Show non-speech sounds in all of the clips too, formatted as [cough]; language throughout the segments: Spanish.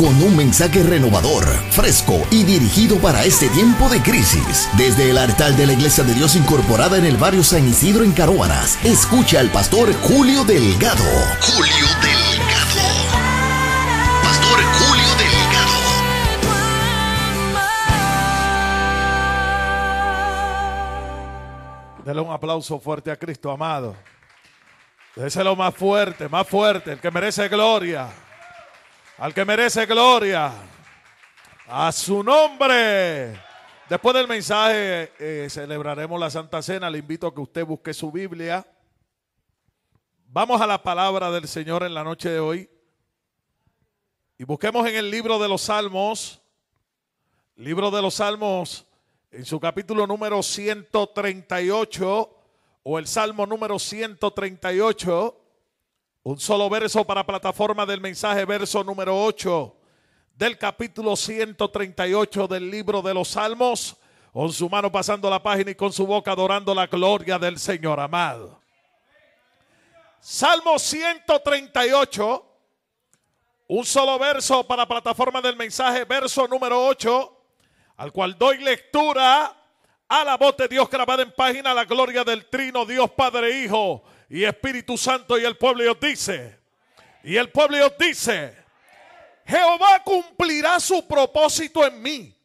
con un mensaje renovador, fresco y dirigido para este tiempo de crisis. Desde el altar de la Iglesia de Dios incorporada en el barrio San Isidro en Caroanas, escucha al pastor Julio Delgado. Julio Delgado. Pastor Julio Delgado. Dale un aplauso fuerte a Cristo, amado. Déselo más fuerte, más fuerte, el que merece gloria al que merece gloria, a su nombre. Después del mensaje eh, celebraremos la Santa Cena. Le invito a que usted busque su Biblia. Vamos a la palabra del Señor en la noche de hoy. Y busquemos en el libro de los Salmos, libro de los Salmos, en su capítulo número 138 o el Salmo número 138. Un solo verso para plataforma del mensaje, verso número 8 del capítulo 138 del libro de los Salmos, con su mano pasando la página y con su boca adorando la gloria del Señor amado. Salmo 138, un solo verso para plataforma del mensaje, verso número 8, al cual doy lectura a la voz de Dios grabada en página, la gloria del trino, Dios Padre Hijo y Espíritu Santo y el pueblo dice. Y el pueblo dice. Jehová cumplirá su propósito en mí.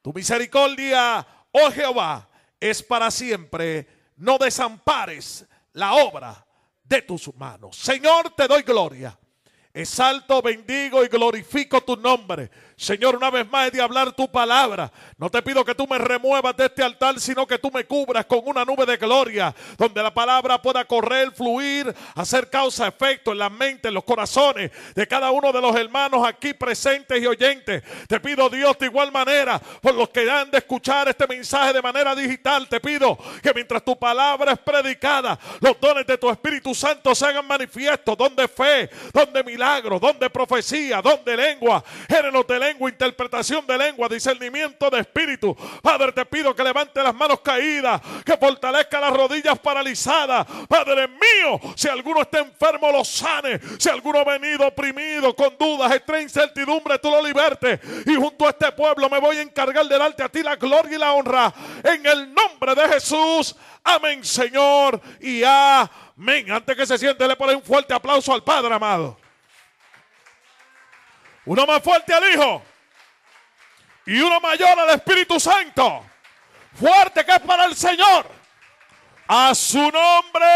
Tu misericordia, oh Jehová, es para siempre. No desampares la obra de tus manos. Señor, te doy gloria. Exalto, bendigo y glorifico tu nombre. Señor, una vez más he de hablar tu palabra. No te pido que tú me remuevas de este altar, sino que tú me cubras con una nube de gloria, donde la palabra pueda correr, fluir, hacer causa-efecto en la mente, en los corazones de cada uno de los hermanos aquí presentes y oyentes. Te pido, Dios, de igual manera, por los que han de escuchar este mensaje de manera digital, te pido que mientras tu palabra es predicada, los dones de tu Espíritu Santo se hagan manifiestos, donde fe, donde milagro, donde profecía, donde lengua, los de lengua, interpretación de lengua, discernimiento de espíritu. Padre, te pido que levante las manos caídas, que fortalezca las rodillas paralizadas. Padre mío, si alguno está enfermo, lo sane. Si alguno ha venido oprimido, con dudas, estrés, incertidumbre, tú lo libertes. Y junto a este pueblo me voy a encargar de darte a ti la gloria y la honra. En el nombre de Jesús. Amén, Señor. Y amén. Antes que se siente, le pone un fuerte aplauso al Padre, amado. Uno más fuerte al Hijo. Y uno mayor al Espíritu Santo. Fuerte que es para el Señor. A su nombre.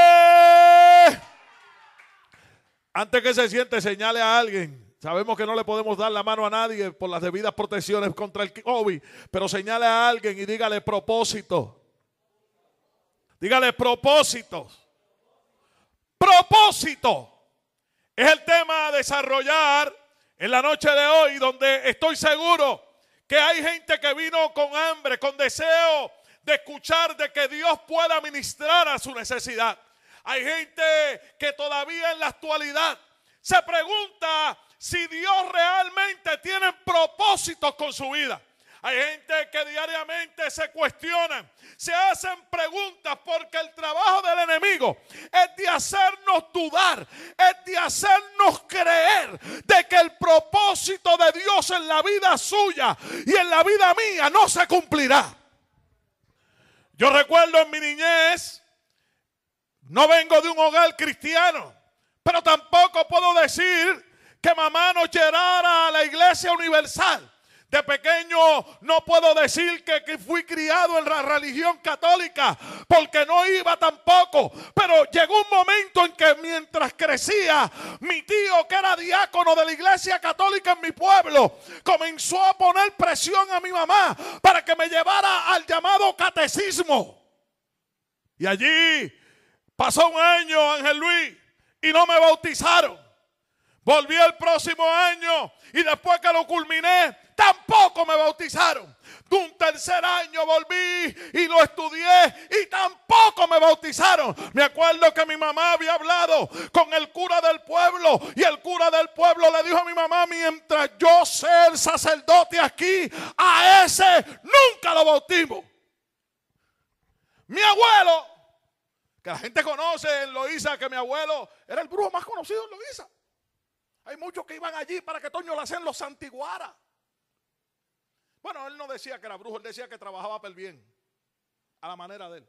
Antes que se siente, señale a alguien. Sabemos que no le podemos dar la mano a nadie por las debidas protecciones contra el COVID, pero señale a alguien y dígale propósito. Dígale propósitos. Propósito. Es el tema a desarrollar en la noche de hoy, donde estoy seguro que hay gente que vino con hambre, con deseo de escuchar de que Dios pueda ministrar a su necesidad. Hay gente que todavía en la actualidad se pregunta si Dios realmente tiene propósitos con su vida. Hay gente que diariamente se cuestionan, se hacen preguntas porque el trabajo del enemigo es de hacernos dudar, es de hacernos creer de que el propósito de Dios en la vida suya y en la vida mía no se cumplirá. Yo recuerdo en mi niñez, no vengo de un hogar cristiano, pero tampoco puedo decir que mamá no llegara a la iglesia universal. De pequeño no puedo decir que fui criado en la religión católica, porque no iba tampoco. Pero llegó un momento en que mientras crecía, mi tío, que era diácono de la iglesia católica en mi pueblo, comenzó a poner presión a mi mamá para que me llevara al llamado catecismo. Y allí pasó un año, Ángel Luis, y no me bautizaron. Volví el próximo año y después que lo culminé, tampoco me bautizaron. De un tercer año volví y lo estudié y tampoco me bautizaron. Me acuerdo que mi mamá había hablado con el cura del pueblo y el cura del pueblo le dijo a mi mamá, mientras yo sea el sacerdote aquí, a ese nunca lo bautimo. Mi abuelo, que la gente conoce en Loíza, que mi abuelo era el brujo más conocido en Loíza. Hay muchos que iban allí para que Toño lo hacen los santiguara. Bueno, él no decía que era brujo, él decía que trabajaba para el bien, a la manera de él.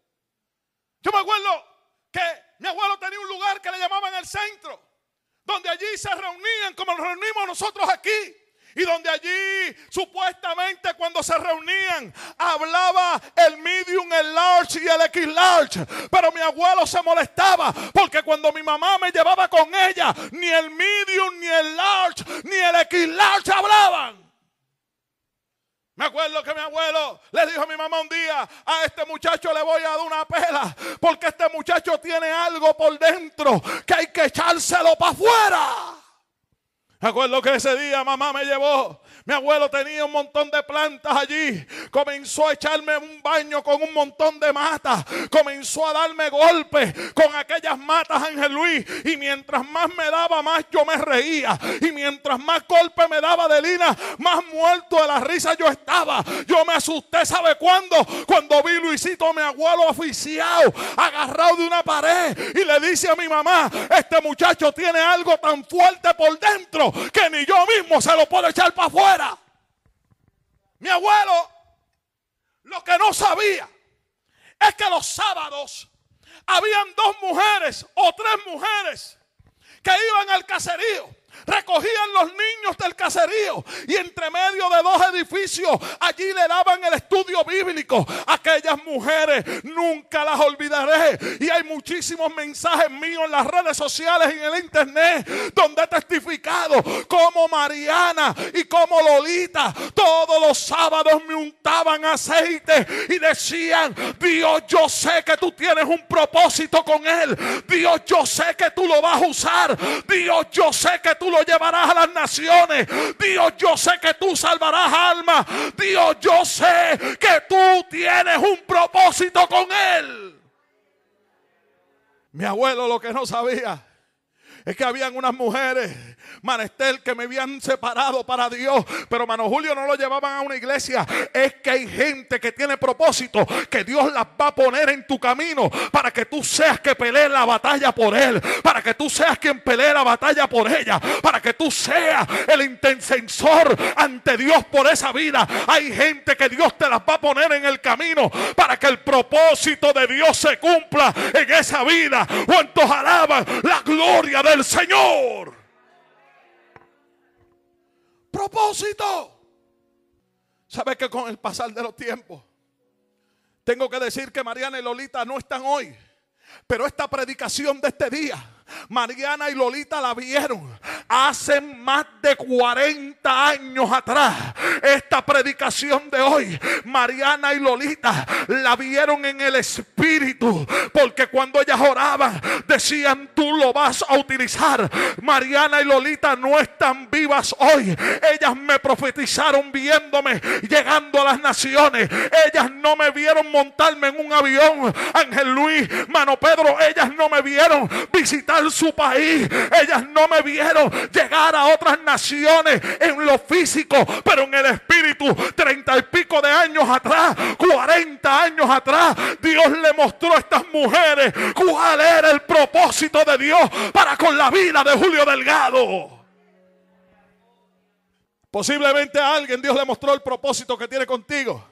Yo me acuerdo que mi abuelo tenía un lugar que le llamaban el centro, donde allí se reunían como nos reunimos nosotros aquí. Y donde allí supuestamente cuando se reunían hablaba el medium, el large y el X large. Pero mi abuelo se molestaba porque cuando mi mamá me llevaba con ella, ni el medium, ni el large, ni el X large hablaban. Me acuerdo que mi abuelo le dijo a mi mamá un día, a este muchacho le voy a dar una pela, porque este muchacho tiene algo por dentro que hay que echárselo para afuera. Recuerdo que ese día mamá me llevó. Mi abuelo tenía un montón de plantas allí. Comenzó a echarme un baño con un montón de matas. Comenzó a darme golpes con aquellas matas, Ángel Luis. Y mientras más me daba, más yo me reía. Y mientras más golpes me daba lina más muerto de la risa yo estaba. Yo me asusté, ¿sabe cuándo? Cuando vi Luisito, mi abuelo oficiado, agarrado de una pared. Y le dice a mi mamá, este muchacho tiene algo tan fuerte por dentro que ni yo mismo se lo puedo echar para afuera. Mi abuelo lo que no sabía es que los sábados habían dos mujeres o tres mujeres que iban al caserío Recogían los niños del caserío y entre medio de dos edificios allí le daban el estudio bíblico. Aquellas mujeres nunca las olvidaré. Y hay muchísimos mensajes míos en las redes sociales y en el internet donde he testificado como Mariana y como Lolita todos los sábados me untaban aceite y decían, Dios, yo sé que tú tienes un propósito con él. Dios, yo sé que tú lo vas a usar. Dios, yo sé que tú lo llevarás a las naciones. Dios, yo sé que tú salvarás almas. Dios, yo sé que tú tienes un propósito con Él. Mi abuelo lo que no sabía es que habían unas mujeres, Manestel, que me habían separado para Dios, pero Mano Julio no lo llevaban a una iglesia. Es que hay gente que tiene propósito, que Dios las va a poner en tu camino para que tú seas que pelee la batalla por él, para que tú seas quien pelee la batalla por ella, para que tú seas el intercensor ante Dios por esa vida. Hay gente que Dios te las va a poner en el camino para que el propósito de Dios se cumpla en esa vida. ¿Cuántos alaban la gloria de el Señor. Propósito. ¿Sabes que con el pasar de los tiempos? Tengo que decir que Mariana y Lolita no están hoy. Pero esta predicación de este día Mariana y Lolita la vieron hace más de 40 años atrás. Esta predicación de hoy, Mariana y Lolita la vieron en el espíritu, porque cuando ellas oraban decían, tú lo vas a utilizar. Mariana y Lolita no están vivas hoy. Ellas me profetizaron viéndome llegando a las naciones. Ellas no me vieron montarme en un avión. Ángel Luis, mano Pedro, ellas no me vieron visitar su país. Ellas no me vieron llegar a otras naciones en lo físico, pero en el espíritu, treinta y pico de años atrás, cuarenta años atrás, Dios le mostró a estas mujeres cuál era el propósito de Dios para con la vida de Julio Delgado. Posiblemente a alguien Dios le mostró el propósito que tiene contigo.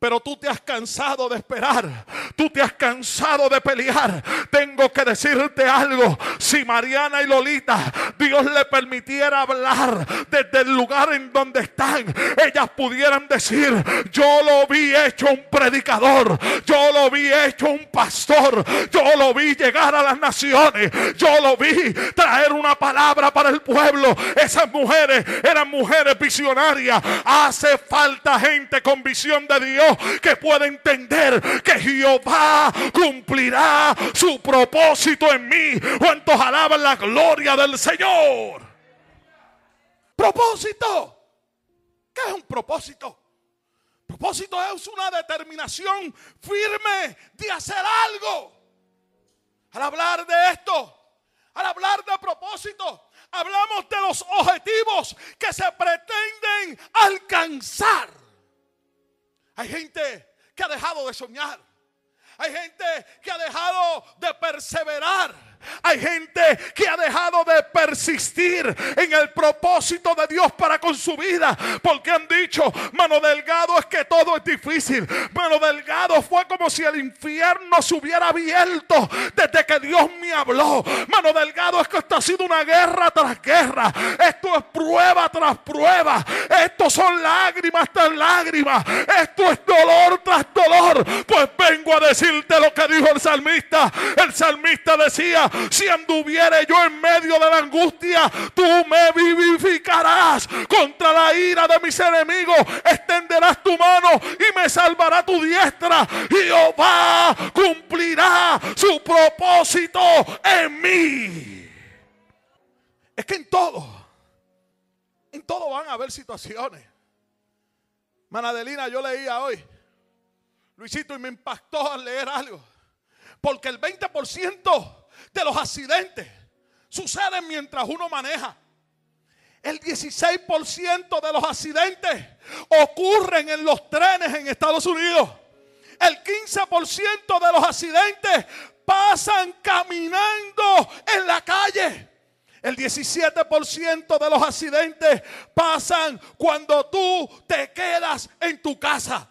Pero tú te has cansado de esperar. Tú te has cansado de pelear. Tengo que decirte algo. Si Mariana y Lolita, Dios le permitiera hablar desde el lugar en donde están, ellas pudieran decir, yo lo vi hecho un predicador. Yo lo vi hecho un pastor. Yo lo vi llegar a las naciones. Yo lo vi traer una palabra para el pueblo. Esas mujeres eran mujeres visionarias. Hace falta gente con visión de Dios que pueda entender que Jehová cumplirá su propósito en mí. cuantos alaban la gloria del Señor? Propósito. ¿Qué es un propósito? Propósito es una determinación firme de hacer algo. Al hablar de esto, al hablar de propósito, hablamos de los objetivos que se pretenden alcanzar. Hay gente que ha dejado de soñar. Hay gente que ha dejado de perseverar. Hay gente que ha dejado de persistir en el propósito de Dios para con su vida. Porque han dicho, mano delgado es que todo es difícil. Mano delgado fue como si el infierno se hubiera abierto desde que Dios me habló. Mano delgado es que esto ha sido una guerra tras guerra. Esto es prueba tras prueba. Esto son lágrimas tras lágrimas. Esto es dolor tras dolor. Pues vengo a decirte lo que dijo el salmista. El salmista decía, si anduviere yo en medio de la angustia, tú me vivificarás contra la ira de mis enemigos, extenderás tu mano y me salvará tu diestra. Jehová cumplirá su propósito en mí. Es que en todo, en todo van a haber situaciones. Manadelina, yo leía hoy, Luisito, y me impactó al leer algo. Porque el 20% de los accidentes suceden mientras uno maneja. El 16% de los accidentes ocurren en los trenes en Estados Unidos. El 15% de los accidentes pasan caminando en la calle. El 17% de los accidentes pasan cuando tú te quedas en tu casa.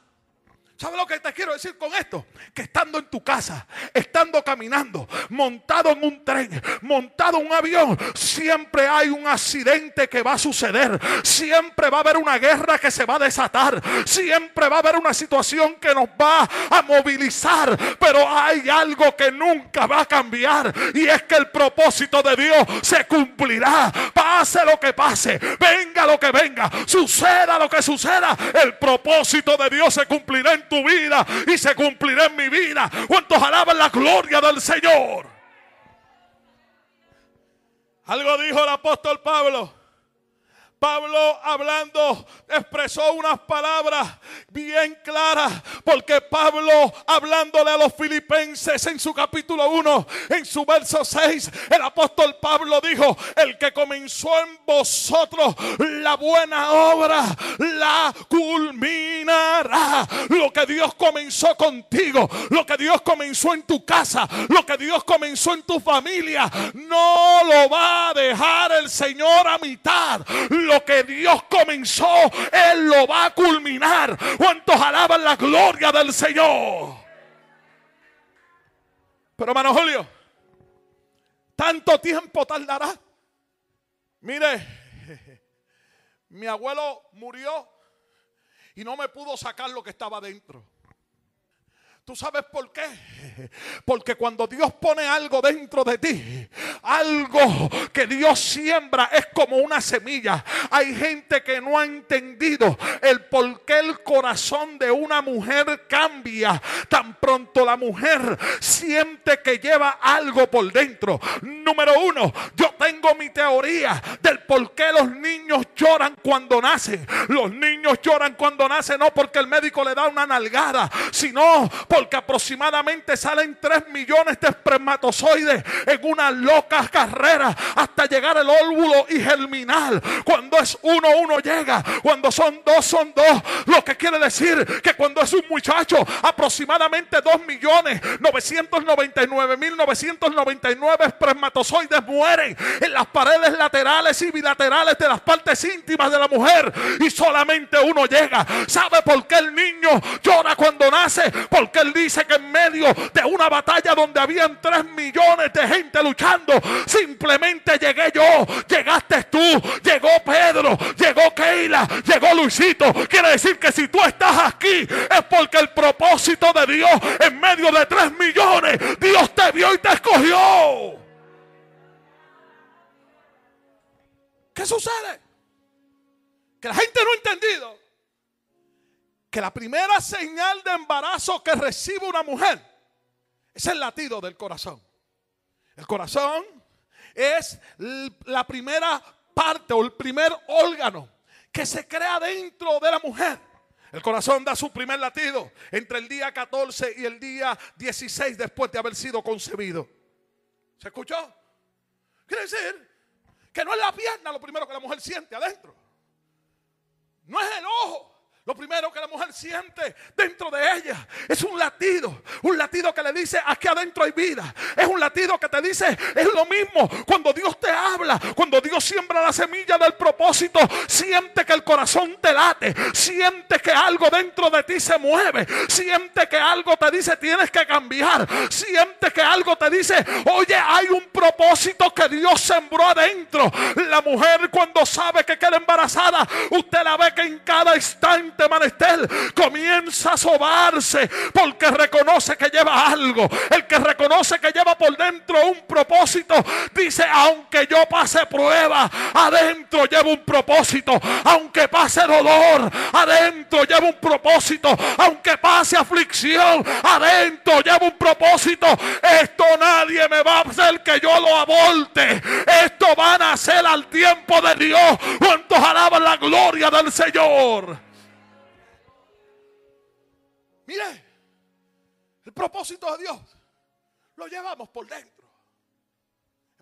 ¿Sabes lo que te quiero decir con esto? Que estando en tu casa, estando caminando, montado en un tren, montado en un avión, siempre hay un accidente que va a suceder. Siempre va a haber una guerra que se va a desatar. Siempre va a haber una situación que nos va a movilizar. Pero hay algo que nunca va a cambiar. Y es que el propósito de Dios se cumplirá. Pase lo que pase. Venga lo que venga. Suceda lo que suceda. El propósito de Dios se cumplirá tu vida y se cumplirá en mi vida. ¿Cuántos alaban la gloria del Señor? Algo dijo el apóstol Pablo. Pablo hablando expresó unas palabras bien claras, porque Pablo hablándole a los filipenses en su capítulo 1, en su verso 6, el apóstol Pablo dijo, el que comenzó en vosotros la buena obra, la culminará. Lo que Dios comenzó contigo, lo que Dios comenzó en tu casa, lo que Dios comenzó en tu familia, no lo va a dejar el Señor a mitad lo que Dios comenzó, Él lo va a culminar. ¿Cuántos alaban la gloria del Señor? Pero hermano Julio, tanto tiempo tardará. Mire, [laughs] mi abuelo murió y no me pudo sacar lo que estaba dentro. ¿Tú sabes por qué? Porque cuando Dios pone algo dentro de ti, algo que Dios siembra es como una semilla. Hay gente que no ha entendido el por qué el corazón de una mujer cambia. Tan pronto la mujer siente que lleva algo por dentro. Número uno, yo tengo mi teoría del por qué los niños lloran cuando nacen. Los niños lloran cuando nacen no porque el médico le da una nalgada, sino porque porque aproximadamente salen 3 millones de espermatozoides en una loca carrera hasta llegar el óvulo y germinal. Cuando es uno, uno llega. Cuando son dos, son dos. Lo que quiere decir que cuando es un muchacho, aproximadamente 2 millones 999 mil 999 espermatozoides mueren en las paredes laterales y bilaterales de las partes íntimas de la mujer y solamente uno llega. ¿Sabe por qué el niño llora cuando nace? Porque el dice que en medio de una batalla donde habían tres millones de gente luchando, simplemente llegué yo, llegaste tú, llegó Pedro, llegó Keila, llegó Luisito. Quiere decir que si tú estás aquí es porque el propósito de Dios en medio de tres millones, Dios te vio y te escogió. ¿Qué sucede? Que la gente no ha entendido que la primera señal de embarazo que recibe una mujer es el latido del corazón. El corazón es la primera parte o el primer órgano que se crea dentro de la mujer. El corazón da su primer latido entre el día 14 y el día 16 después de haber sido concebido. ¿Se escuchó? Quiere decir que no es la pierna lo primero que la mujer siente adentro. No es el ojo. Lo primero que la mujer siente dentro de ella es un latido, un latido que le dice, aquí adentro hay vida. Es un latido que te dice, es lo mismo cuando Dios te habla, cuando Dios siembra la semilla del propósito, siente que el corazón te late, siente que algo dentro de ti se mueve, siente que algo te dice, tienes que cambiar, siente que algo te dice, oye, hay un propósito que Dios sembró adentro. La mujer cuando sabe que queda embarazada, usted la ve que en cada instante este comienza a sobarse porque reconoce que lleva algo. El que reconoce que lleva por dentro un propósito, dice, aunque yo pase prueba, adentro llevo un propósito. Aunque pase dolor, adentro llevo un propósito. Aunque pase aflicción, adentro llevo un propósito. Esto nadie me va a hacer que yo lo aborte. Esto van a hacer al tiempo de Dios. cuantos alaban la gloria del Señor? Mire, el propósito de Dios lo llevamos por dentro.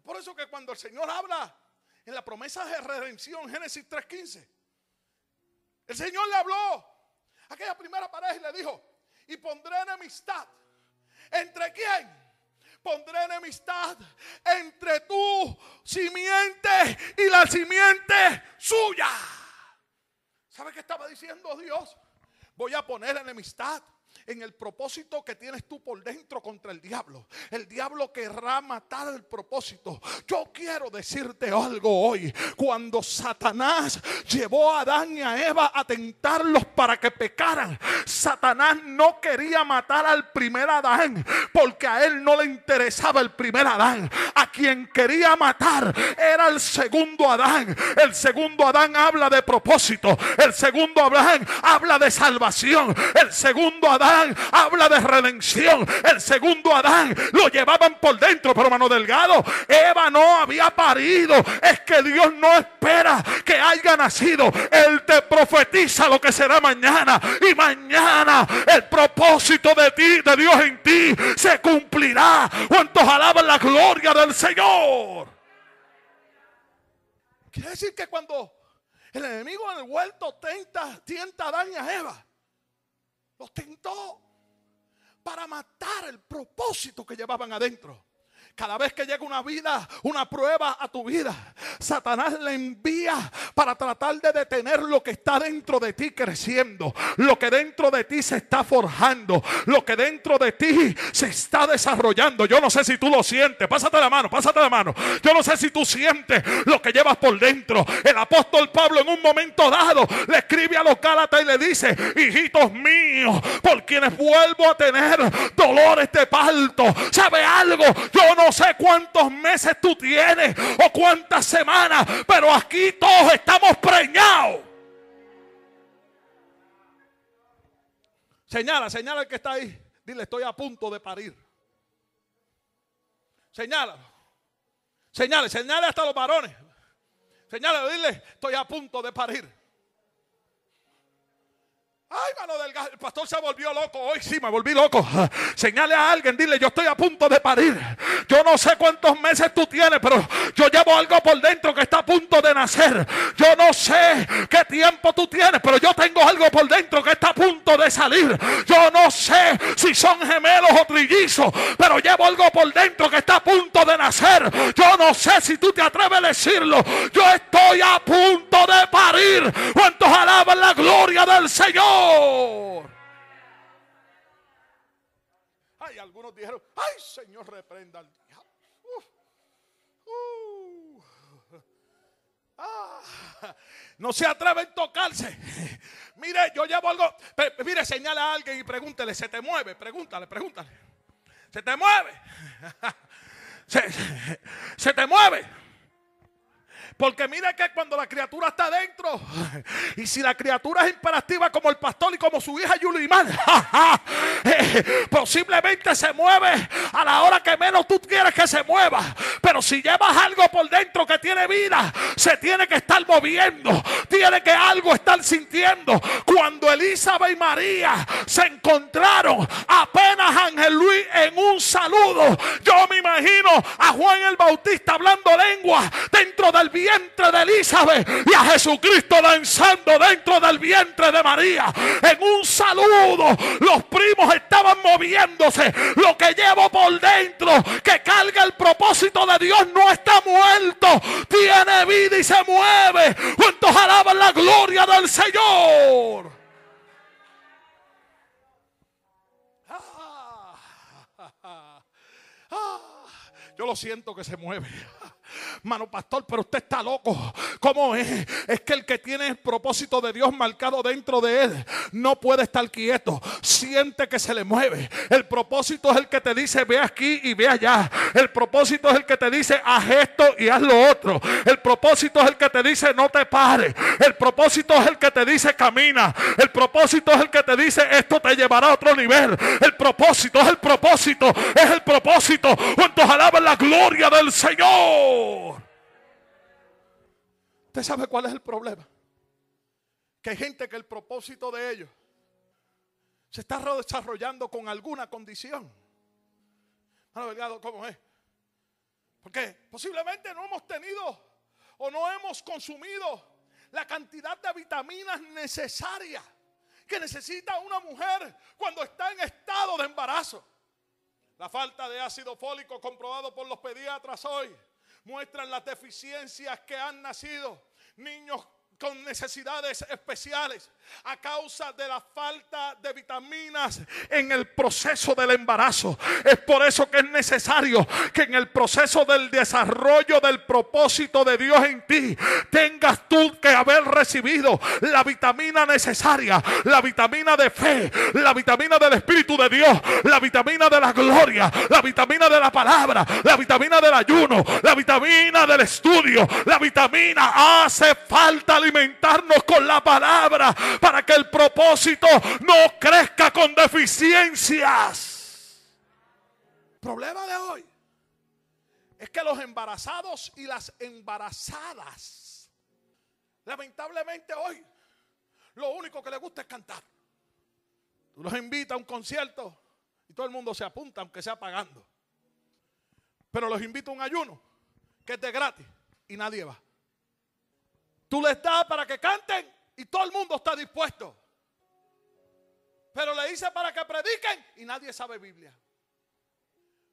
por eso que cuando el Señor habla en la promesa de redención, Génesis 3.15, el Señor le habló a aquella primera pareja y le dijo, y pondré enemistad. ¿Entre quién? pondré enemistad entre tu simiente y la simiente suya. ¿Sabe qué estaba diciendo Dios? Voy a poner enemistad en el propósito que tienes tú por dentro contra el diablo. El diablo querrá matar el propósito. Yo quiero decirte algo hoy. Cuando Satanás llevó a Adán y a Eva a tentarlos para que pecaran, Satanás no quería matar al primer Adán porque a él no le interesaba el primer Adán. A quien quería matar era el segundo Adán. El segundo Adán habla de propósito. El segundo Adán habla de salvación. El segundo Adán habla de redención. El segundo Adán lo llevaban por dentro, pero mano delgado, Eva no había parido. Es que Dios no espera que haya nacido. Él te profetiza lo que será mañana. Y mañana el propósito de ti, de Dios en ti, se cumplirá. ¿Cuántos alaban la gloria del Señor? Quiere decir que cuando el enemigo en el huerto tienta, tienta a Adán y a Eva, los tentó para matar el propósito que llevaban adentro. Cada vez que llega una vida, una prueba a tu vida, Satanás le envía para tratar de detener lo que está dentro de ti creciendo, lo que dentro de ti se está forjando, lo que dentro de ti se está desarrollando. Yo no sé si tú lo sientes, pásate la mano, pásate la mano. Yo no sé si tú sientes lo que llevas por dentro. El apóstol Pablo en un momento dado le escribe a los Gálatas y le dice, hijitos míos, por quienes vuelvo a tener dolores este parto, ¿sabe algo? Yo no no sé cuántos meses tú tienes o cuántas semanas, pero aquí todos estamos preñados. Señala, señala el que está ahí. Dile, estoy a punto de parir. Señala. Señale, señale hasta los varones. Señale, dile, estoy a punto de parir. Ay, mano el pastor se volvió loco. Hoy sí me volví loco. Señale a alguien, dile, yo estoy a punto de parir. Yo no sé cuántos meses tú tienes, pero yo llevo algo por dentro que está a punto de nacer. Yo no sé qué tiempo tú tienes, pero yo tengo algo por dentro que está a punto de salir. Yo no sé si son gemelos o trillizos, pero llevo algo por dentro que está a punto de nacer. Yo no sé si tú te atreves a decirlo. Yo estoy a punto de parir. ¿Cuántos alaban la gloria del Señor? algunos dijeron, ay Señor, reprenda al diablo. Ah. no se atreven a tocarse. Mire, yo llevo algo. Mire, señala a alguien y pregúntele, ¿se te mueve? Pregúntale, pregúntale. ¿Se te mueve? [laughs] ¿Se, se te mueve? Porque mira que cuando la criatura está dentro, [laughs] y si la criatura es imperativa como el pastor y como su hija Yulimán, [laughs] eh, posiblemente se mueve a la hora que menos tú quieres que se mueva. Pero si llevas algo por dentro que tiene vida, se tiene que estar moviendo, tiene que algo estar sintiendo. Cuando Elizabeth y María se encontraron, apenas Ángel Luis en un saludo, yo me imagino a Juan el Bautista hablando lengua dentro del viento vientre de Elizabeth y a Jesucristo danzando dentro del vientre de María. En un saludo los primos estaban moviéndose. Lo que llevo por dentro, que carga el propósito de Dios, no está muerto. Tiene vida y se mueve. ¿Cuántos alaban la gloria del Señor? Ah, ah, ah, yo lo siento que se mueve. Mano pastor, pero usted está loco. ¿Cómo es? Es que el que tiene el propósito de Dios marcado dentro de él no puede estar quieto. Siente que se le mueve. El propósito es el que te dice ve aquí y ve allá. El propósito es el que te dice haz esto y haz lo otro. El propósito es el que te dice no te pare. El propósito es el que te dice camina. El propósito es el que te dice esto te llevará a otro nivel. El propósito es el propósito. Es el propósito. Cuantos alaban la gloria del Señor. ¿Usted sabe cuál es el problema? Que hay gente que el propósito de ellos se está desarrollando con alguna condición. Mano Delgado, ¿cómo es? Porque posiblemente no hemos tenido o no hemos consumido la cantidad de vitaminas necesarias que necesita una mujer cuando está en estado de embarazo. La falta de ácido fólico comprobado por los pediatras hoy muestran las deficiencias que han nacido. Niños con necesidades especiales a causa de la falta de vitaminas en el proceso del embarazo. Es por eso que es necesario que en el proceso del desarrollo del propósito de Dios en ti tengas tú que haber recibido la vitamina necesaria, la vitamina de fe, la vitamina del Espíritu de Dios, la vitamina de la gloria, la vitamina de la palabra, la vitamina del ayuno, la vitamina del estudio, la vitamina hace falta alimentarnos con la palabra para que el propósito no crezca con deficiencias. El problema de hoy es que los embarazados y las embarazadas, lamentablemente hoy, lo único que les gusta es cantar. Tú los invitas a un concierto y todo el mundo se apunta, aunque sea pagando. Pero los invito a un ayuno que es de gratis y nadie va. Tú les das para que canten y todo el mundo está dispuesto. Pero le dice para que prediquen y nadie sabe Biblia.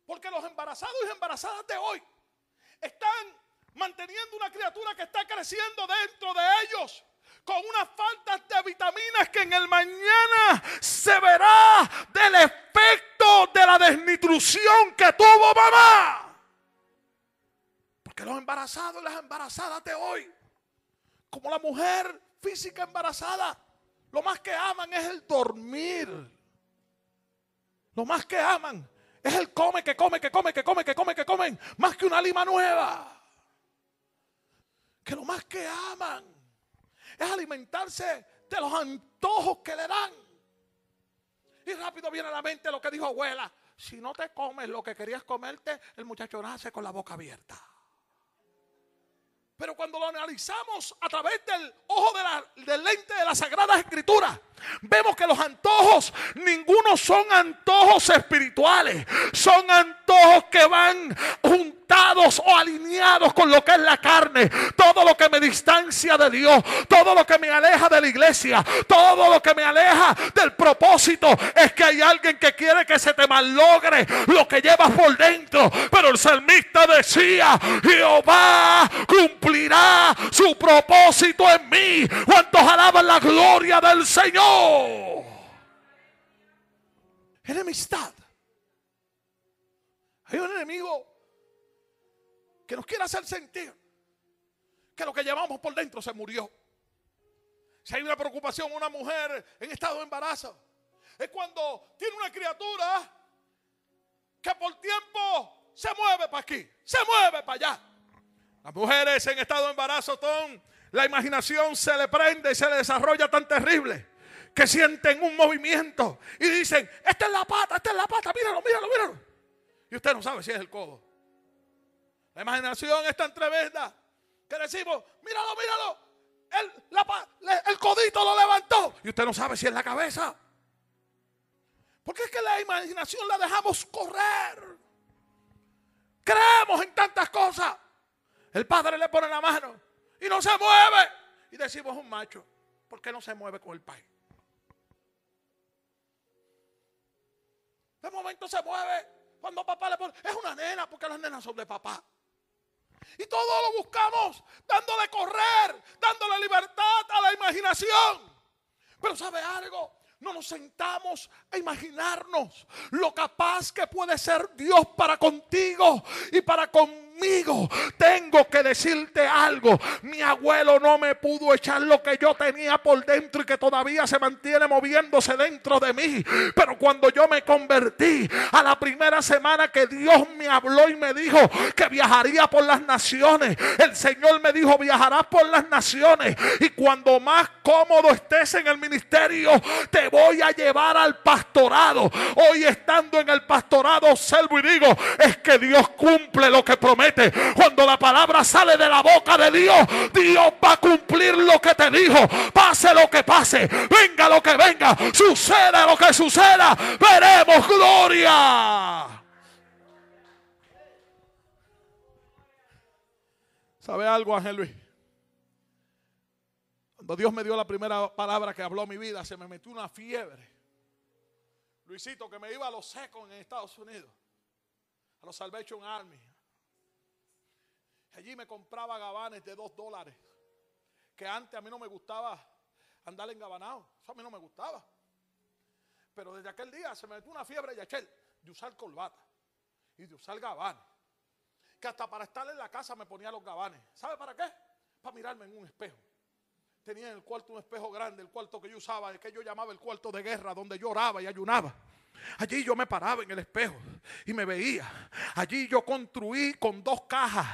Porque los embarazados y embarazadas de hoy están manteniendo una criatura que está creciendo dentro de ellos con unas faltas de vitaminas que en el mañana se verá del efecto de la desnutrición que tuvo mamá. Porque los embarazados y las embarazadas de hoy como la mujer física embarazada, lo más que aman es el dormir. Lo más que aman es el come, que come, que come, que come, que come, que comen, más que una lima nueva. Que lo más que aman es alimentarse de los antojos que le dan. Y rápido viene a la mente lo que dijo abuela. Si no te comes lo que querías comerte, el muchacho nace con la boca abierta. Pero cuando lo analizamos a través del ojo del lente de la Sagrada Escritura, vemos que los antojos, ninguno son antojos espirituales, son antojos que van juntos o alineados con lo que es la carne, todo lo que me distancia de Dios, todo lo que me aleja de la iglesia, todo lo que me aleja del propósito, es que hay alguien que quiere que se te malogre lo que llevas por dentro. Pero el salmista decía, Jehová cumplirá su propósito en mí. Cuantos alaban la gloria del Señor? Enemistad. Hay un enemigo que nos quiere hacer sentir que lo que llevamos por dentro se murió. Si hay una preocupación, una mujer en estado de embarazo, es cuando tiene una criatura que por tiempo se mueve para aquí, se mueve para allá. Las mujeres en estado de embarazo, son la imaginación se le prende y se le desarrolla tan terrible que sienten un movimiento y dicen, esta es la pata, esta es la pata, míralo, míralo, míralo. Y usted no sabe si es el codo. La imaginación está tan tremenda que decimos, míralo, míralo, el, codito lo levantó. Y usted no sabe si es la cabeza. Porque es que la imaginación la dejamos correr. Creemos en tantas cosas. El padre le pone la mano y no se mueve. Y decimos un macho, ¿por qué no se mueve con el padre? De momento se mueve. Cuando papá le pone, es una nena, porque las nenas son de papá. Y todo lo buscamos dándole correr, dándole libertad a la imaginación. Pero ¿sabe algo? No nos sentamos a imaginarnos lo capaz que puede ser Dios para contigo y para conmigo tengo que decirte algo. Mi abuelo no me pudo echar lo que yo tenía por dentro y que todavía se mantiene moviéndose dentro de mí. Pero cuando yo me convertí a la primera semana que Dios me habló y me dijo que viajaría por las naciones, el Señor me dijo viajarás por las naciones y cuando más cómodo estés en el ministerio te voy a llevar al pastorado. Hoy estando en el pastorado observo y digo es que Dios cumple lo que promete. Cuando la palabra sale de la boca de Dios, Dios va a cumplir lo que te dijo. Pase lo que pase, venga lo que venga, suceda lo que suceda, veremos gloria. ¿Sabe algo, Ángel Luis? Cuando Dios me dio la primera palabra que habló mi vida, se me metió una fiebre. Luisito, que me iba a los secos en Estados Unidos, a los Salvation Army, Allí me compraba gabanes de dos dólares. Que antes a mí no me gustaba andar engabanado. Eso a mí no me gustaba. Pero desde aquel día se me metió una fiebre, Yachel, de usar corbata y de usar gabanes. Que hasta para estar en la casa me ponía los gabanes. ¿Sabe para qué? Para mirarme en un espejo. Tenía en el cuarto un espejo grande, el cuarto que yo usaba, el que yo llamaba el cuarto de guerra, donde lloraba y ayunaba. Allí yo me paraba en el espejo y me veía. Allí yo construí con dos cajas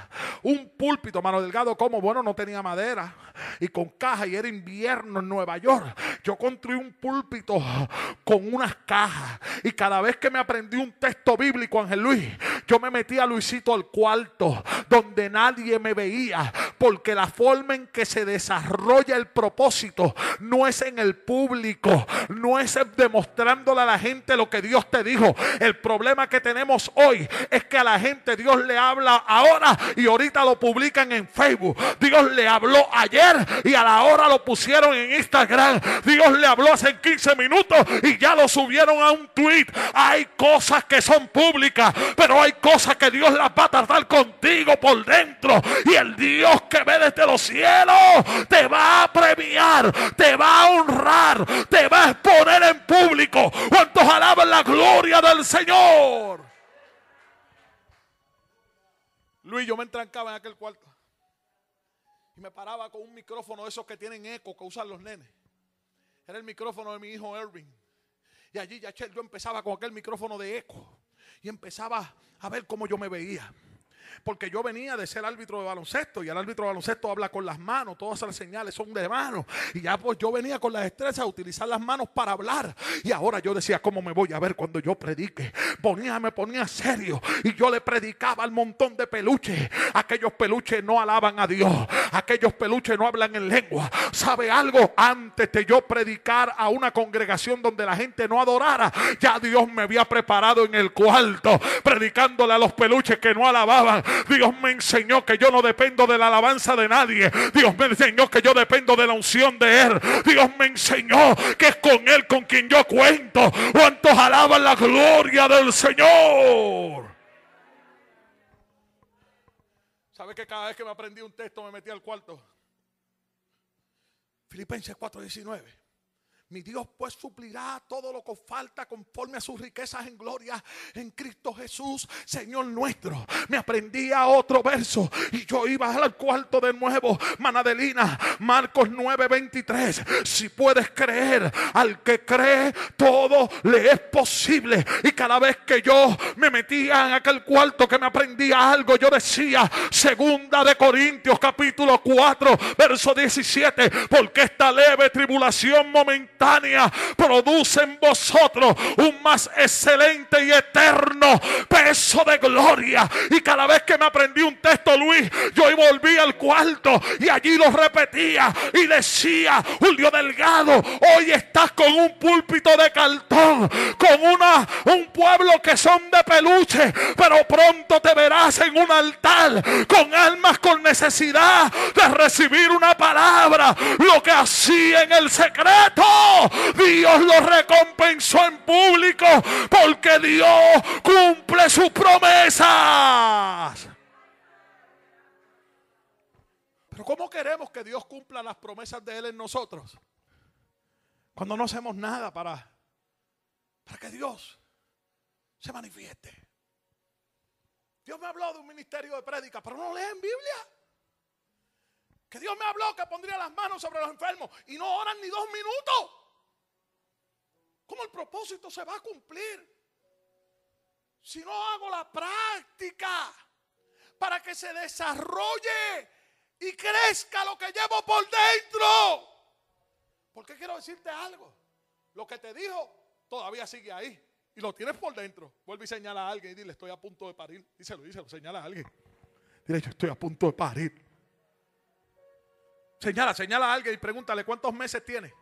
un púlpito, mano delgado, como bueno, no tenía madera. Y con caja y era invierno en Nueva York. Yo construí un púlpito con unas cajas y cada vez que me aprendí un texto bíblico, Ángel Luis, yo me metí a Luisito al cuarto donde nadie me veía porque la forma en que se desarrolla el propósito no es en el público, no es demostrándole a la gente lo que Dios te dijo. El problema que tenemos hoy es que a la gente Dios le habla ahora y ahorita lo publican en Facebook. Dios le habló ayer y a la hora lo pusieron en Instagram. Dios le habló hace 15 minutos y ya lo subieron a un tweet. Hay cosas que son públicas, pero hay cosas que Dios las va a tratar contigo por dentro. Y el Dios que ve desde los cielos te va a premiar, te va a honrar, te va a exponer en público. ¿Cuántos alaban la gloria del Señor? Luis, yo me entrancaba en aquel cuarto. Y me paraba con un micrófono de esos que tienen eco, que usan los nenes. Era el micrófono de mi hijo Erwin. Y allí ya yo empezaba con aquel micrófono de eco. Y empezaba a ver cómo yo me veía porque yo venía de ser árbitro de baloncesto y el árbitro de baloncesto habla con las manos, todas las señales son de manos. Y ya pues yo venía con las destrezas a utilizar las manos para hablar. Y ahora yo decía, ¿cómo me voy a ver cuando yo predique? Ponía, me ponía serio y yo le predicaba al montón de peluches. Aquellos peluches no alaban a Dios, aquellos peluches no hablan en lengua. ¿Sabe algo? Antes de yo predicar a una congregación donde la gente no adorara, ya Dios me había preparado en el cuarto, predicándole a los peluches que no alababan Dios me enseñó que yo no dependo de la alabanza de nadie. Dios me enseñó que yo dependo de la unción de Él. Dios me enseñó que es con Él con quien yo cuento. ¿Cuántos alaban la gloria del Señor? ¿Sabes que cada vez que me aprendí un texto me metí al cuarto? Filipenses 4:19. Mi Dios pues suplirá todo lo que falta conforme a sus riquezas en gloria en Cristo Jesús, Señor nuestro. Me aprendía otro verso y yo iba al cuarto de nuevo. Manadelina, Marcos 9:23. Si puedes creer, al que cree, todo le es posible. Y cada vez que yo me metía en aquel cuarto que me aprendía algo, yo decía, segunda de Corintios capítulo 4, verso 17, porque esta leve tribulación momentánea producen produce en vosotros un más excelente y eterno peso de gloria. Y cada vez que me aprendí un texto, Luis, yo volví al cuarto y allí lo repetía y decía, Julio Delgado, hoy estás con un púlpito de cartón, con una, un pueblo que son de peluche, pero pronto te verás en un altar con almas con necesidad de recibir una palabra, lo que hacía en el secreto Dios lo recompensó en público porque Dios cumple sus promesas. Pero ¿cómo queremos que Dios cumpla las promesas de Él en nosotros? Cuando no hacemos nada para, para que Dios se manifieste. Dios me habló de un ministerio de prédica, pero no leen Biblia. Que Dios me habló que pondría las manos sobre los enfermos y no oran ni dos minutos. ¿Cómo el propósito se va a cumplir? Si no hago la práctica para que se desarrolle y crezca lo que llevo por dentro. Porque quiero decirte algo. Lo que te dijo todavía sigue ahí. Y lo tienes por dentro. Vuelve y señala a alguien y dile, estoy a punto de parir. Díselo, díselo, señala a alguien. Dile, yo estoy a punto de parir. Señala, señala a alguien y pregúntale cuántos meses tiene.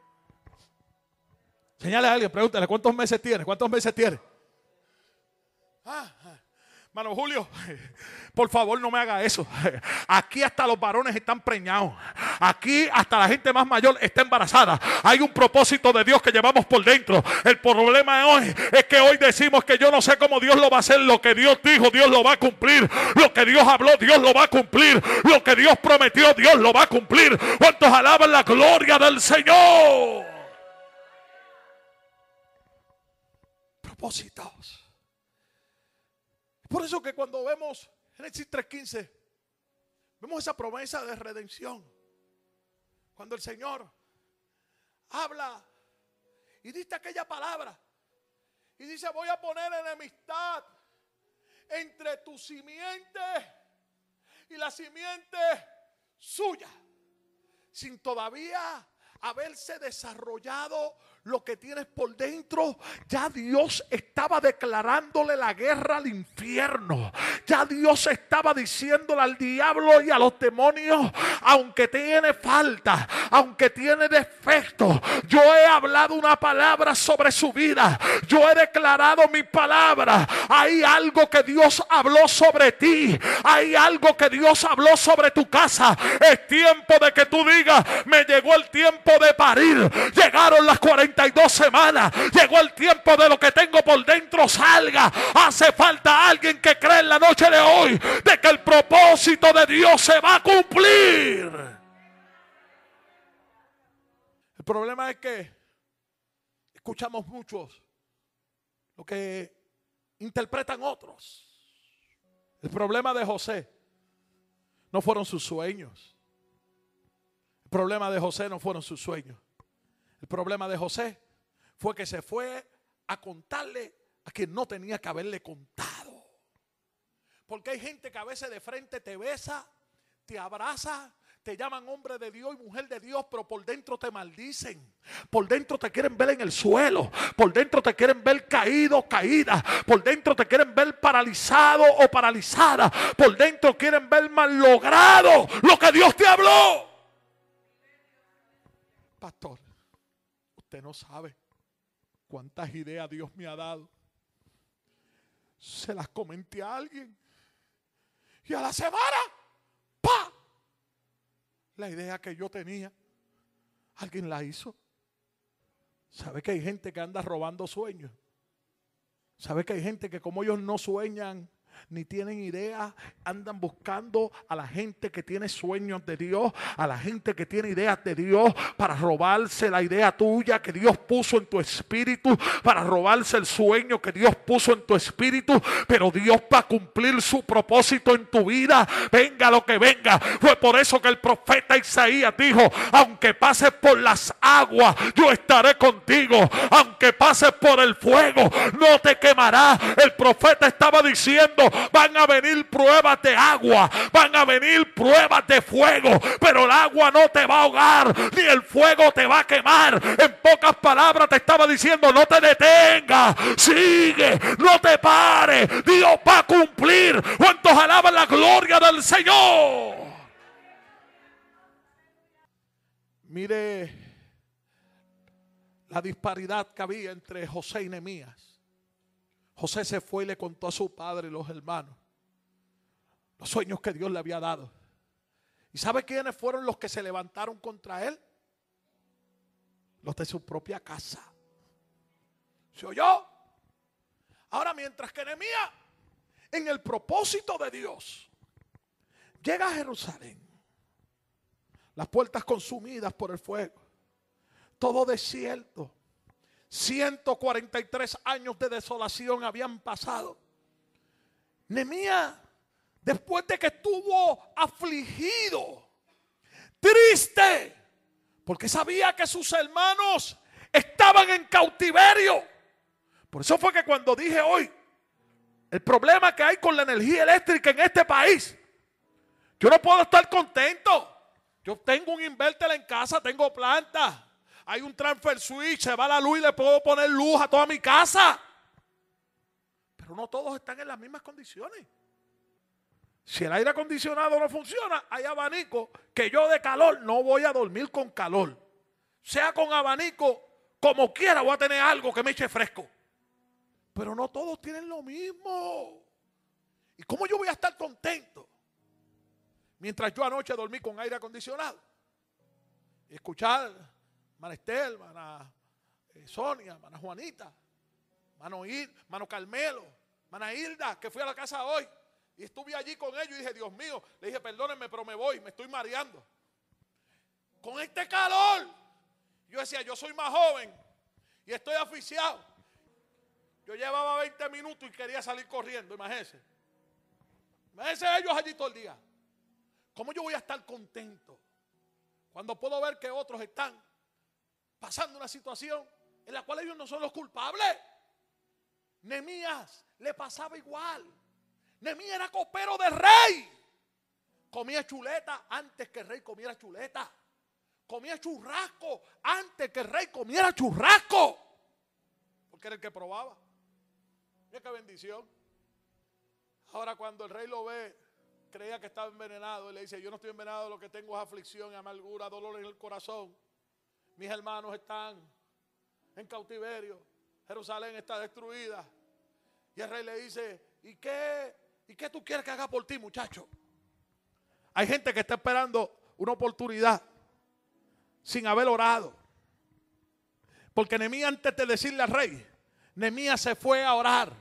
Señala a alguien, pregúntale cuántos meses tiene, cuántos meses tiene. Ah, Mano Julio, por favor no me haga eso. Aquí hasta los varones están preñados. Aquí hasta la gente más mayor está embarazada. Hay un propósito de Dios que llevamos por dentro. El problema de hoy es que hoy decimos que yo no sé cómo Dios lo va a hacer. Lo que Dios dijo, Dios lo va a cumplir. Lo que Dios habló, Dios lo va a cumplir. Lo que Dios prometió, Dios lo va a cumplir. ¿Cuántos alaban la gloria del Señor? Propósitos. Por eso que cuando vemos Génesis 3.15, vemos esa promesa de redención. Cuando el Señor habla y dice aquella palabra y dice, voy a poner enemistad entre tu simiente y la simiente suya, sin todavía haberse desarrollado lo que tienes por dentro, ya Dios estaba declarándole la guerra al infierno. Ya Dios estaba diciéndole al diablo y a los demonios, aunque tiene falta, aunque tiene defecto, yo he hablado una palabra sobre su vida. Yo he declarado mi palabra. Hay algo que Dios habló sobre ti. Hay algo que Dios habló sobre tu casa. Es tiempo de que tú digas, me llegó el tiempo de parir. Llegaron las 40 dos semanas. Llegó el tiempo de lo que tengo por dentro salga. Hace falta alguien que cree en la noche de hoy de que el propósito de Dios se va a cumplir. El problema es que escuchamos muchos lo que interpretan otros. El problema de José no fueron sus sueños. El problema de José no fueron sus sueños. El problema de José fue que se fue a contarle a quien no tenía que haberle contado. Porque hay gente que a veces de frente te besa, te abraza, te llaman hombre de Dios y mujer de Dios, pero por dentro te maldicen. Por dentro te quieren ver en el suelo. Por dentro te quieren ver caído, caída. Por dentro te quieren ver paralizado o paralizada. Por dentro quieren ver mal logrado lo que Dios te habló. Pastor, no sabe cuántas ideas Dios me ha dado. Se las comenté a alguien. Y a la semana, ¡pa! La idea que yo tenía, alguien la hizo. ¿Sabe que hay gente que anda robando sueños? ¿Sabe que hay gente que como ellos no sueñan, ni tienen idea, andan buscando a la gente que tiene sueños de Dios, a la gente que tiene ideas de Dios, para robarse la idea tuya que Dios puso en tu espíritu, para robarse el sueño que Dios puso en tu espíritu, pero Dios va a cumplir su propósito en tu vida, venga lo que venga. Fue por eso que el profeta Isaías dijo, aunque pases por las aguas, yo estaré contigo, aunque pases por el fuego, no te quemará. El profeta estaba diciendo, van a venir pruebas de agua, van a venir pruebas de fuego, pero el agua no te va a ahogar, ni el fuego te va a quemar. En pocas palabras te estaba diciendo, no te detenga, sigue, no te pare, Dios va a cumplir. ¿Cuántos alaban la gloria del Señor? Mire la disparidad que había entre José y Nehemías. José se fue y le contó a su padre y los hermanos los sueños que Dios le había dado. ¿Y sabe quiénes fueron los que se levantaron contra él? Los de su propia casa. ¿Se oyó? Ahora, mientras que Nehemías, en el propósito de Dios, llega a Jerusalén, las puertas consumidas por el fuego, todo desierto, 143 años de desolación habían pasado. Nemía. después de que estuvo afligido, triste, porque sabía que sus hermanos estaban en cautiverio. Por eso fue que cuando dije hoy, el problema que hay con la energía eléctrica en este país, yo no puedo estar contento. Yo tengo un inverter en casa, tengo plantas. Hay un transfer switch, se va la luz y le puedo poner luz a toda mi casa. Pero no todos están en las mismas condiciones. Si el aire acondicionado no funciona, hay abanico que yo de calor no voy a dormir con calor. Sea con abanico, como quiera voy a tener algo que me eche fresco. Pero no todos tienen lo mismo. ¿Y cómo yo voy a estar contento? Mientras yo anoche dormí con aire acondicionado. Escuchar Mana Estel, hermana eh, Sonia, hermana Juanita, Mano Ir, hermano Carmelo, Mana Hilda, que fui a la casa hoy. Y estuve allí con ellos y dije, Dios mío, le dije, perdónenme, pero me voy, me estoy mareando. Con este calor, yo decía, yo soy más joven y estoy aficiado. Yo llevaba 20 minutos y quería salir corriendo, imagínense. Imagínense ellos allí todo el día. ¿Cómo yo voy a estar contento cuando puedo ver que otros están pasando una situación en la cual ellos no son los culpables. Nemías le pasaba igual. Nemías era copero de rey. Comía chuleta antes que el rey comiera chuleta. Comía churrasco antes que el rey comiera churrasco. Porque era el que probaba. Mira qué bendición. Ahora cuando el rey lo ve, creía que estaba envenenado y le dice, yo no estoy envenenado, lo que tengo es aflicción, amargura, dolor en el corazón. Mis hermanos están en cautiverio. Jerusalén está destruida. Y el rey le dice, ¿y qué, ¿y qué tú quieres que haga por ti, muchacho? Hay gente que está esperando una oportunidad sin haber orado. Porque Nemí, antes de decirle al rey, Nehemías se fue a orar.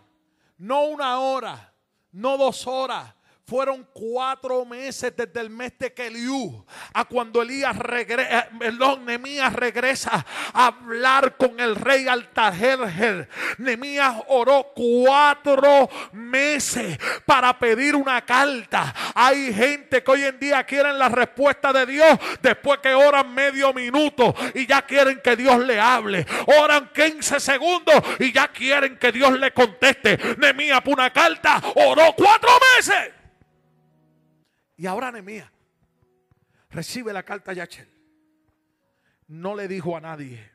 No una hora, no dos horas, fueron cuatro meses desde el mes de Keliú a cuando Elías regresa, eh, perdón, Nemías regresa a hablar con el rey Altajerger. Nemías oró cuatro meses para pedir una carta. Hay gente que hoy en día quieren la respuesta de Dios después que oran medio minuto y ya quieren que Dios le hable. Oran 15 segundos y ya quieren que Dios le conteste. Nemías, por una carta, oró cuatro meses. Y ahora Anemía recibe la carta de Yachel. No le dijo a nadie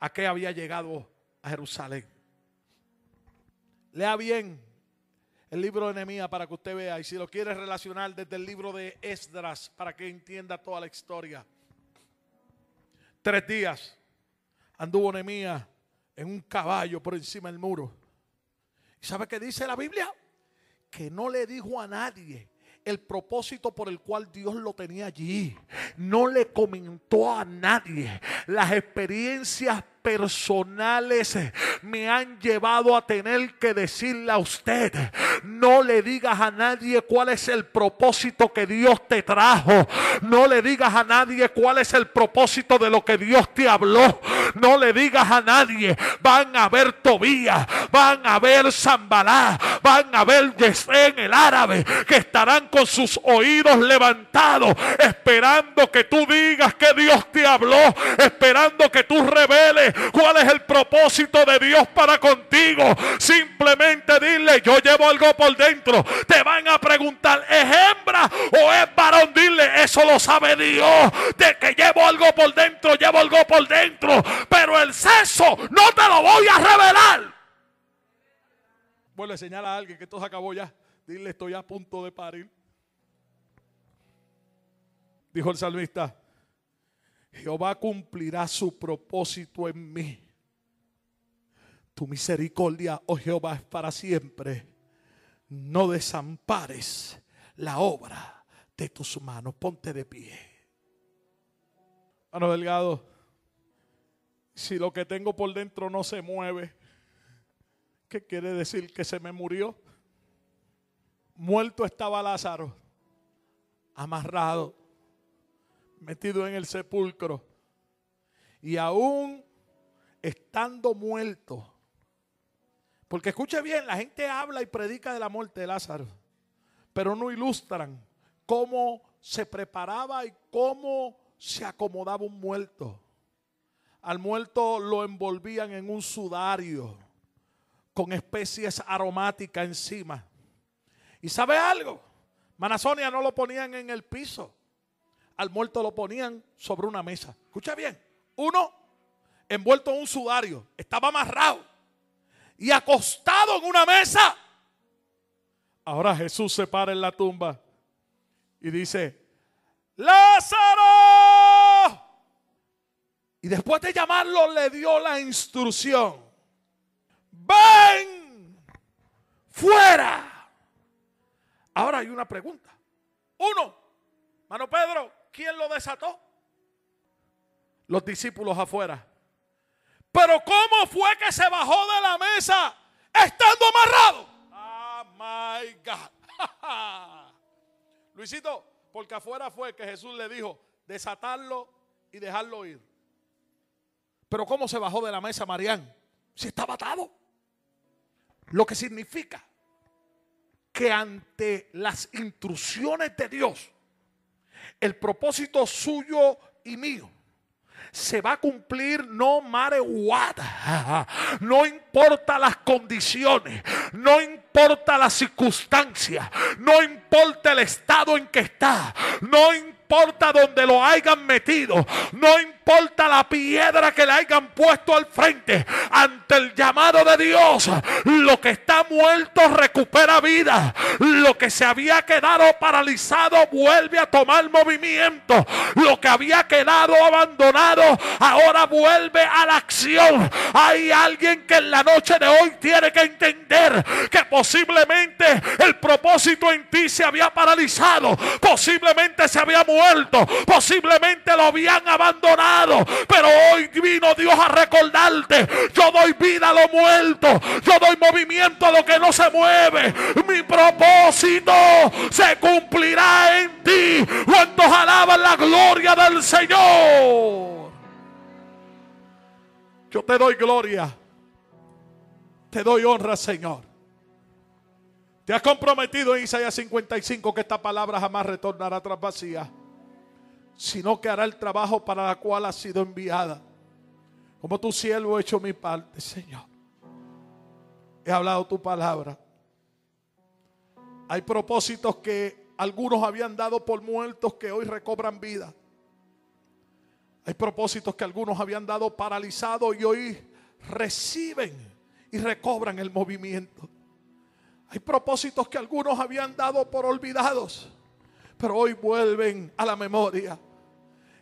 a qué había llegado a Jerusalén. Lea bien el libro de Nehemías para que usted vea y si lo quiere relacionar desde el libro de Esdras para que entienda toda la historia. Tres días anduvo Nehemías en un caballo por encima del muro. ¿Y sabe qué dice la Biblia? Que no le dijo a nadie el propósito por el cual Dios lo tenía allí. No le comentó a nadie las experiencias personales me han llevado a tener que decirle a usted, no le digas a nadie cuál es el propósito que Dios te trajo, no le digas a nadie cuál es el propósito de lo que Dios te habló, no le digas a nadie, van a ver Tobías, van a ver Zambalá, van a ver en el árabe, que estarán con sus oídos levantados, esperando que tú digas que Dios te habló, esperando que tú reveles cuál es el propósito de Dios para contigo. Simplemente dile, yo llevo algo por dentro. Te van a preguntar, ¿es hembra o es varón? Dile, eso lo sabe Dios. De que llevo algo por dentro, llevo algo por dentro. Pero el sexo no te lo voy a revelar. Vuelve a enseñar a alguien que esto se acabó ya. Dile, estoy a punto de parir. Dijo el salmista, Jehová cumplirá su propósito en mí. Tu misericordia, oh Jehová, es para siempre. No desampares la obra de tus manos. Ponte de pie. Mano Delgado, si lo que tengo por dentro no se mueve, ¿qué quiere decir que se me murió? Muerto estaba Lázaro, amarrado metido en el sepulcro. Y aún estando muerto. Porque escuche bien, la gente habla y predica de la muerte de Lázaro, pero no ilustran cómo se preparaba y cómo se acomodaba un muerto. Al muerto lo envolvían en un sudario con especies aromáticas encima. ¿Y sabe algo? Manasonia no lo ponían en el piso al muerto lo ponían sobre una mesa. Escucha bien, uno envuelto en un sudario, estaba amarrado y acostado en una mesa. Ahora Jesús se para en la tumba y dice, Lázaro. Y después de llamarlo le dio la instrucción, ven fuera. Ahora hay una pregunta. Uno, mano Pedro, ¿quién lo desató? Los discípulos afuera. Pero ¿cómo fue que se bajó de la mesa estando amarrado? Oh my God. [laughs] Luisito, porque afuera fue que Jesús le dijo desatarlo y dejarlo ir. Pero ¿cómo se bajó de la mesa Marián? Si estaba atado. Lo que significa que ante las intrusiones de Dios, el propósito suyo y mío se va a cumplir no mare No importa las condiciones, no importa las circunstancias, no importa el estado en que está, no importa donde lo hayan metido, no importa importa la piedra que le hayan puesto al frente, ante el llamado de Dios, lo que está muerto recupera vida, lo que se había quedado paralizado vuelve a tomar movimiento, lo que había quedado abandonado ahora vuelve a la acción. Hay alguien que en la noche de hoy tiene que entender que posiblemente el propósito en ti se había paralizado, posiblemente se había muerto, posiblemente lo habían abandonado pero hoy vino Dios a recordarte. Yo doy vida a lo muerto. Yo doy movimiento a lo que no se mueve. Mi propósito se cumplirá en ti. Cuantos alaban la gloria del Señor. Yo te doy gloria. Te doy honra, Señor. Te has comprometido en Isaías 55 que esta palabra jamás retornará tras vacía sino que hará el trabajo para la cual ha sido enviada. Como tu siervo he hecho mi parte, Señor. He hablado tu palabra. Hay propósitos que algunos habían dado por muertos que hoy recobran vida. Hay propósitos que algunos habían dado paralizados y hoy reciben y recobran el movimiento. Hay propósitos que algunos habían dado por olvidados pero hoy vuelven a la memoria.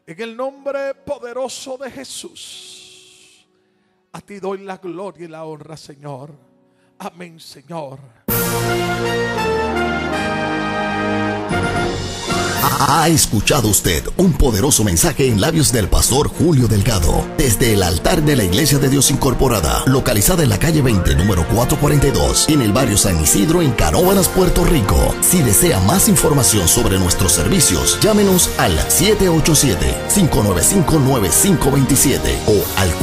En el nombre poderoso de Jesús, a ti doy la gloria y la honra, Señor. Amén, Señor. Ha escuchado usted un poderoso mensaje en labios del pastor Julio Delgado desde el altar de la Iglesia de Dios Incorporada, localizada en la calle 20, número 442, en el barrio San Isidro, en Caróvanas, Puerto Rico. Si desea más información sobre nuestros servicios, llámenos al 787-595-9527 o al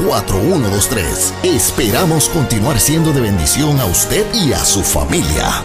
407-791-4123. Esperamos continuar siendo de bendición a usted y a su familia.